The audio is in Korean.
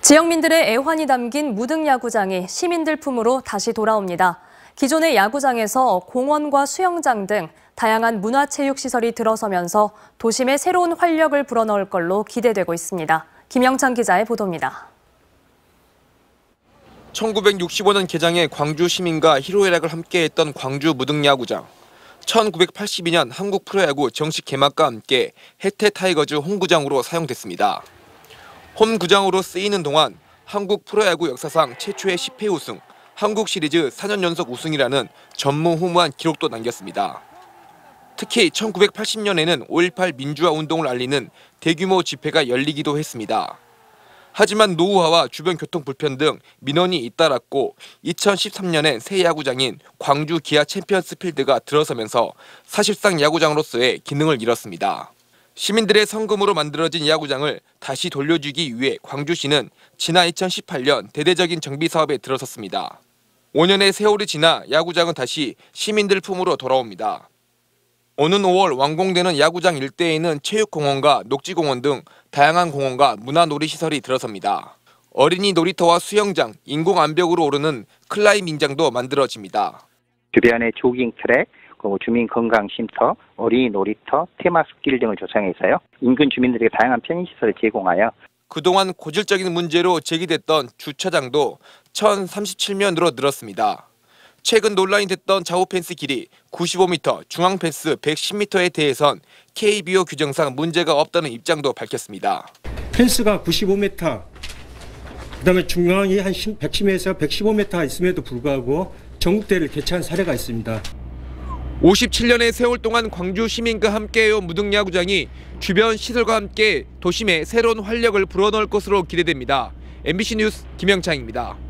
지역민들의 애환이 담긴 무등야구장이 시민들 품으로 다시 돌아옵니다. 기존의 야구장에서 공원과 수영장 등 다양한 문화체육시설이 들어서면서 도심에 새로운 활력을 불어넣을 걸로 기대되고 있습니다. 김영창 기자의 보도입니다. 1965년 개장해 광주 시민과 희로애락을 함께했던 광주 무등야구장. 1982년 한국 프로야구 정식 개막과 함께 해태 타이거즈 홈구장으로 사용됐습니다. 홈구장으로 쓰이는 동안 한국 프로야구 역사상 최초의 10회 우승, 한국 시리즈 4년 연속 우승이라는 전무후무한 기록도 남겼습니다. 특히 1980년에는 5.18 민주화 운동을 알리는 대규모 집회가 열리기도 했습니다. 하지만 노후화와 주변 교통 불편 등 민원이 잇따랐고 2013년엔 새 야구장인 광주 기아 챔피언스 필드가 들어서면서 사실상 야구장으로서의 기능을 잃었습니다. 시민들의 성금으로 만들어진 야구장을 다시 돌려주기 위해 광주시는 지난 2018년 대대적인 정비 사업에 들어섰습니다. 5년의 세월이 지나 야구장은 다시 시민들 품으로 돌아옵니다. 오는 5월 완공되는 야구장 일대에 있는 체육공원과 녹지공원 등 다양한 공원과 문화놀이시설이 들어섭니다. 어린이 놀이터와 수영장, 인공암벽으로 오르는 클라이밍장도 만들어집니다. 주변의 조깅 트랙, 그 뭐 주민건강쉼터, 어린이 놀이터, 테마숲길 등을 조성해서요. 인근 주민들에게 다양한 편의시설을 제공하여 그동안 고질적인 문제로 제기됐던 주차장도 1,037면으로 늘었습니다. 최근 논란이 됐던 좌우 펜스 길이 95m, 중앙 펜스 110m에 대해선 KBO 규정상 문제가 없다는 입장도 밝혔습니다. 펜스가 95m, 그다음에 중앙이 한 110m에서 115m 있음에도 불구하고 전국대를 개최한 사례가 있습니다. 57년의 세월 동안 광주 시민과 함께해온 무등야구장이 주변 시설과 함께 도심에 새로운 활력을 불어넣을 것으로 기대됩니다. MBC 뉴스 김영창입니다.